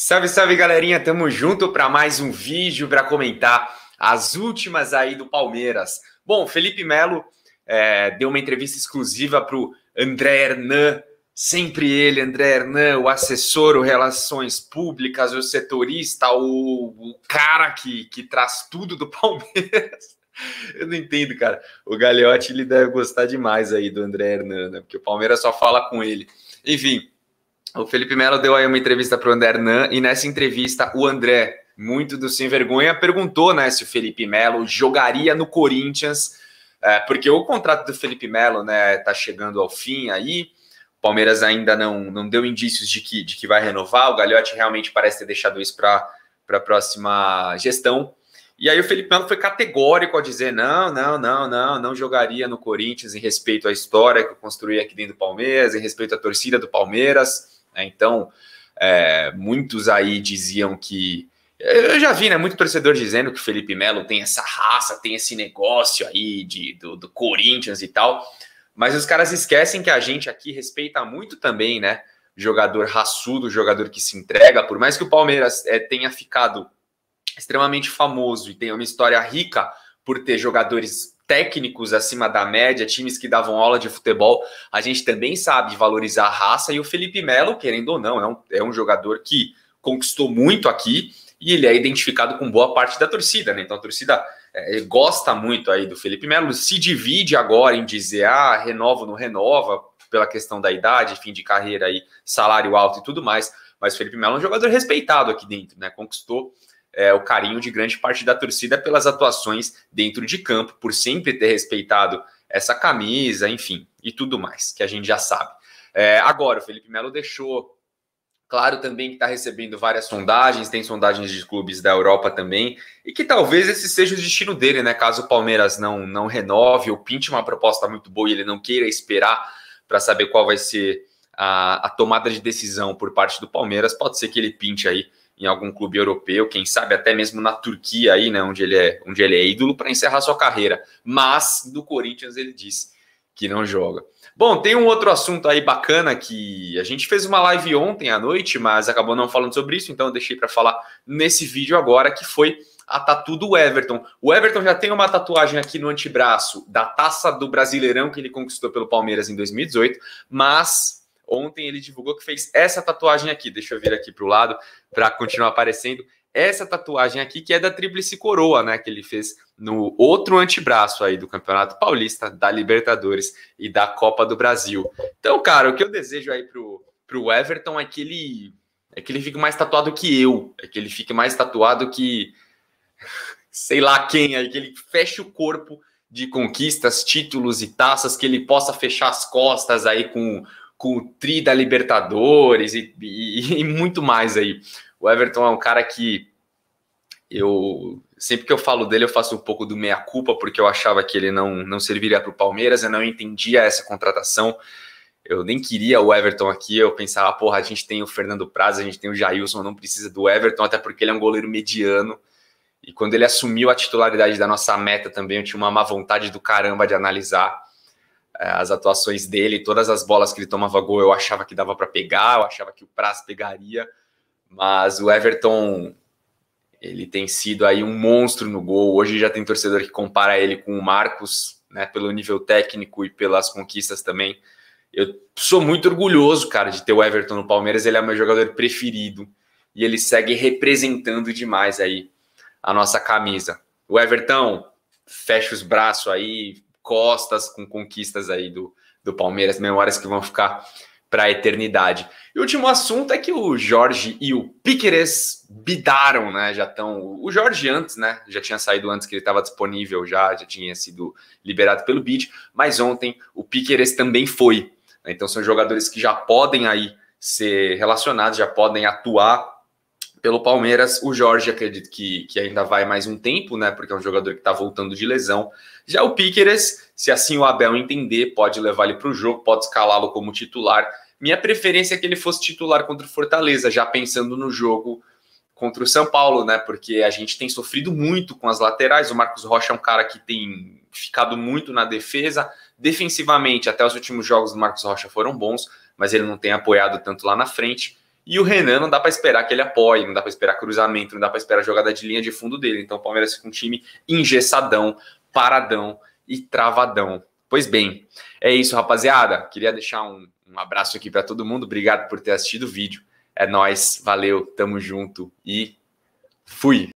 Salve, salve galerinha, tamo junto para mais um vídeo para comentar as últimas aí do Palmeiras. Bom, Felipe Melo é, deu uma entrevista exclusiva para o André Hernan, sempre ele, André Hernan, o assessor, o relações públicas, o setorista, o, o cara que, que traz tudo do Palmeiras. Eu não entendo, cara. O Galeotti ele deve gostar demais aí do André Hernan, né? porque o Palmeiras só fala com ele. Enfim, o Felipe Melo deu aí uma entrevista para o André Hernan e nessa entrevista o André, muito do sem vergonha, perguntou né, se o Felipe Melo jogaria no Corinthians, é, porque o contrato do Felipe Melo né, tá chegando ao fim aí. O Palmeiras ainda não, não deu indícios de que, de que vai renovar. O Gagliotti realmente parece ter deixado isso para a próxima gestão. E aí o Felipe Melo foi categórico ao dizer: não, não, não, não, não jogaria no Corinthians em respeito à história que eu construí aqui dentro do Palmeiras, em respeito à torcida do Palmeiras. Né? Então, é, muitos aí diziam que. Eu já vi, né? Muito torcedor dizendo que o Felipe Melo tem essa raça, tem esse negócio aí de, do, do Corinthians e tal. Mas os caras esquecem que a gente aqui respeita muito também, né? Jogador raçudo, jogador que se entrega. Por mais que o Palmeiras é, tenha ficado extremamente famoso e tenha uma história rica por ter jogadores técnicos acima da média, times que davam aula de futebol, a gente também sabe valorizar a raça. E o Felipe Melo, querendo ou não, é um, é um jogador que conquistou muito aqui e ele é identificado com boa parte da torcida, né? Então a torcida é, gosta muito aí do Felipe Melo, se divide agora em dizer, ah, renova ou não renova, pela questão da idade, fim de carreira aí, salário alto e tudo mais. Mas Felipe Melo é um jogador respeitado aqui dentro, né? Conquistou é, o carinho de grande parte da torcida pelas atuações dentro de campo, por sempre ter respeitado essa camisa, enfim, e tudo mais, que a gente já sabe. É, agora, o Felipe Melo deixou. Claro também que está recebendo várias sondagens, tem sondagens de clubes da Europa também, e que talvez esse seja o destino dele, né? Caso o Palmeiras não, não renove ou pinte uma proposta muito boa e ele não queira esperar para saber qual vai ser a, a, tomada de decisão por parte do Palmeiras, pode ser que ele pinte aí em algum clube europeu, quem sabe até mesmo na Turquia aí, né, onde ele é, onde ele é ídolo para encerrar sua carreira. Mas do Corinthians ele disse que não joga. Bom, tem um outro assunto aí bacana que a gente fez uma live ontem à noite, mas acabou não falando sobre isso, então eu deixei para falar nesse vídeo agora, que foi a tatu do Everton. O Everton já tem uma tatuagem aqui no antebraço da taça do Brasileirão que ele conquistou pelo Palmeiras em 2018, mas Ontem ele divulgou que fez essa tatuagem aqui. Deixa eu vir aqui para o lado para continuar aparecendo. Essa tatuagem aqui que é da Tríplice Coroa, né? Que ele fez no outro antebraço aí do Campeonato Paulista, da Libertadores e da Copa do Brasil. Então, cara, o que eu desejo aí pro, pro Everton é que ele é que ele fique mais tatuado que eu, é que ele fique mais tatuado que sei lá quem, é que ele feche o corpo de conquistas, títulos e taças, que ele possa fechar as costas aí com com o tri da Libertadores e, e, e muito mais aí. O Everton é um cara que eu sempre que eu falo dele eu faço um pouco do meia culpa porque eu achava que ele não não serviria para o Palmeiras, eu não entendia essa contratação. Eu nem queria o Everton aqui, eu pensava, porra, a gente tem o Fernando Praz, a gente tem o Jailson, não precisa do Everton, até porque ele é um goleiro mediano. E quando ele assumiu a titularidade da nossa meta também, eu tinha uma má vontade do caramba de analisar. Eh, as atuações dele, todas as bolas que ele tomava gol, eu achava que dava para pegar, eu achava que o Praz pegaria, mas o Everton ele tem sido aí um monstro no gol. Hoje já tem torcedor que compara ele com o Marcos, né, pelo nível técnico e pelas conquistas também. Eu sou muito orgulhoso, cara, de ter o Everton no Palmeiras, ele é meu jogador preferido e ele segue representando demais aí a nossa camisa. O Everton, fecha os braços aí, costas com conquistas aí do, do Palmeiras, memórias que vão ficar para a eternidade. E o último assunto é que o Jorge e o Piqueres bidaram, né? Já estão. O Jorge antes, né? Já tinha saído antes que ele estava disponível, já, já tinha sido liberado pelo bid, mas ontem o Piqueres também foi. Né? Então são jogadores que já podem aí ser relacionados, já podem atuar pelo Palmeiras, o Jorge acredito que, que ainda vai mais um tempo, né? Porque é um jogador que está voltando de lesão. Já o Piqueres, se assim o Abel entender, pode levar ele para o jogo, pode escalá-lo como titular. Minha preferência é que ele fosse titular contra o Fortaleza, já pensando no jogo contra o São Paulo, né? Porque a gente tem sofrido muito com as laterais. O Marcos Rocha é um cara que tem ficado muito na defesa. Defensivamente, até os últimos jogos do Marcos Rocha foram bons, mas ele não tem apoiado tanto lá na frente. E o Renan não dá para esperar que ele apoie, não dá para esperar cruzamento, não dá para esperar jogada de linha de fundo dele. Então o Palmeiras fica um time engessadão, paradão e travadão. Pois bem, é isso, rapaziada. Queria deixar um, um abraço aqui para todo mundo. Obrigado por ter assistido o vídeo. É nós, valeu, tamo junto e fui.